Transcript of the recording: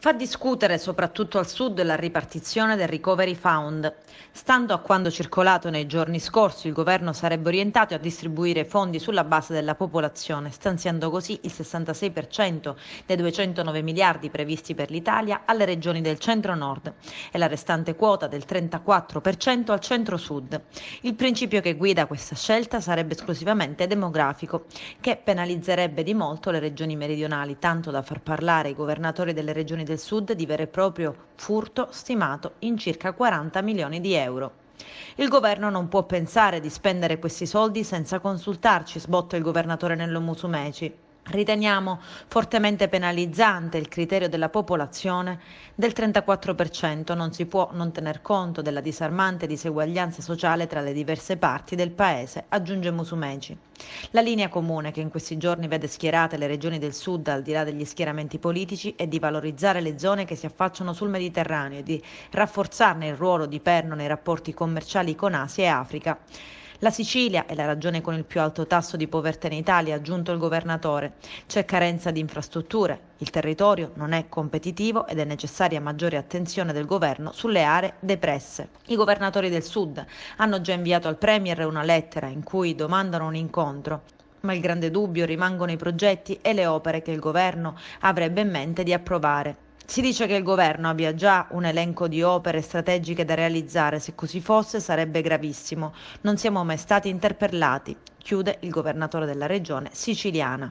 Fa discutere soprattutto al sud la ripartizione del Recovery Fund. Stando a quanto circolato nei giorni scorsi, il governo sarebbe orientato a distribuire fondi sulla base della popolazione, stanziando così il 66% dei 209 miliardi previsti per l'Italia alle regioni del centro-nord e la restante quota del 34% al centro-sud. Il principio che guida questa scelta sarebbe esclusivamente demografico, che penalizzerebbe di molto le regioni meridionali, tanto da far parlare i governatori delle regioni del Sud di vero e proprio furto stimato in circa 40 milioni di euro. Il governo non può pensare di spendere questi soldi senza consultarci, sbotta il governatore Nello Musumeci. Riteniamo fortemente penalizzante il criterio della popolazione del 34%, non si può non tener conto della disarmante diseguaglianza sociale tra le diverse parti del Paese, aggiunge Musumeci. La linea comune che in questi giorni vede schierate le regioni del sud al di là degli schieramenti politici è di valorizzare le zone che si affacciano sul Mediterraneo e di rafforzarne il ruolo di perno nei rapporti commerciali con Asia e Africa. La Sicilia è la regione con il più alto tasso di povertà in Italia, ha aggiunto il governatore. C'è carenza di infrastrutture, il territorio non è competitivo ed è necessaria maggiore attenzione del governo sulle aree depresse. I governatori del Sud hanno già inviato al Premier una lettera in cui domandano un incontro ma il grande dubbio rimangono i progetti e le opere che il governo avrebbe in mente di approvare. Si dice che il governo abbia già un elenco di opere strategiche da realizzare, se così fosse sarebbe gravissimo. Non siamo mai stati interpellati, chiude il governatore della regione siciliana.